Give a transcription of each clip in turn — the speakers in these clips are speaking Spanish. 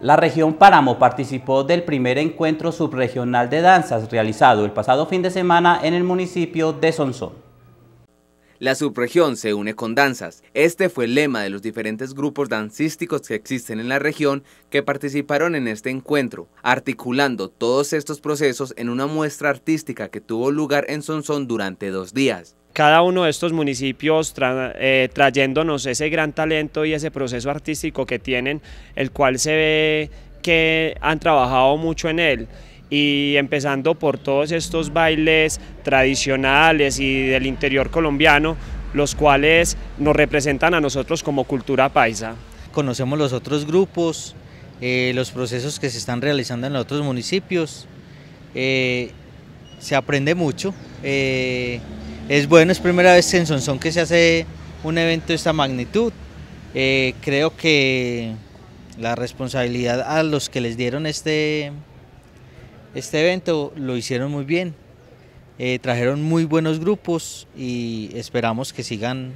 La región Páramo participó del primer encuentro subregional de danzas realizado el pasado fin de semana en el municipio de Sonsón. La subregión se une con danzas. Este fue el lema de los diferentes grupos dancísticos que existen en la región que participaron en este encuentro, articulando todos estos procesos en una muestra artística que tuvo lugar en Sonsón durante dos días cada uno de estos municipios eh, trayéndonos ese gran talento y ese proceso artístico que tienen, el cual se ve que han trabajado mucho en él y empezando por todos estos bailes tradicionales y del interior colombiano, los cuales nos representan a nosotros como cultura paisa. Conocemos los otros grupos, eh, los procesos que se están realizando en los otros municipios, eh, se aprende mucho. Es bueno, es primera vez en Sonsón que se hace un evento de esta magnitud. Eh, creo que la responsabilidad a los que les dieron este, este evento lo hicieron muy bien. Eh, trajeron muy buenos grupos y esperamos que sigan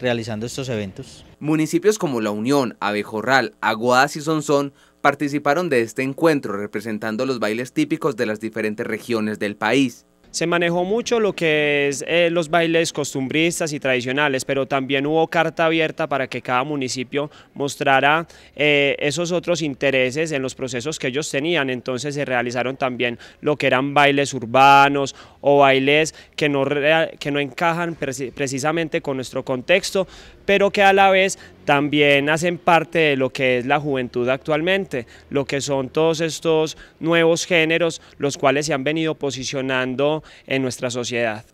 realizando estos eventos. Municipios como La Unión, Abejorral, Aguadas y Sonsón participaron de este encuentro representando los bailes típicos de las diferentes regiones del país. Se manejó mucho lo que es eh, los bailes costumbristas y tradicionales, pero también hubo carta abierta para que cada municipio mostrara eh, esos otros intereses en los procesos que ellos tenían. Entonces se realizaron también lo que eran bailes urbanos o bailes que no, que no encajan precisamente con nuestro contexto, pero que a la vez también hacen parte de lo que es la juventud actualmente, lo que son todos estos nuevos géneros, los cuales se han venido posicionando en nuestra sociedad.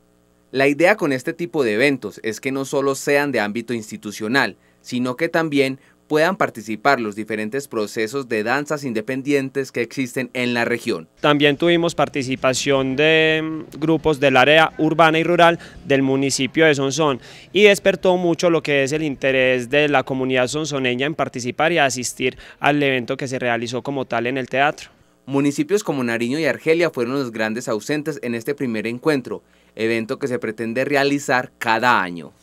La idea con este tipo de eventos es que no solo sean de ámbito institucional, sino que también puedan participar los diferentes procesos de danzas independientes que existen en la región. También tuvimos participación de mm, grupos del área urbana y rural del municipio de Sonsón y despertó mucho lo que es el interés de la comunidad sonsoneña en participar y asistir al evento que se realizó como tal en el teatro. Municipios como Nariño y Argelia fueron los grandes ausentes en este primer encuentro, evento que se pretende realizar cada año.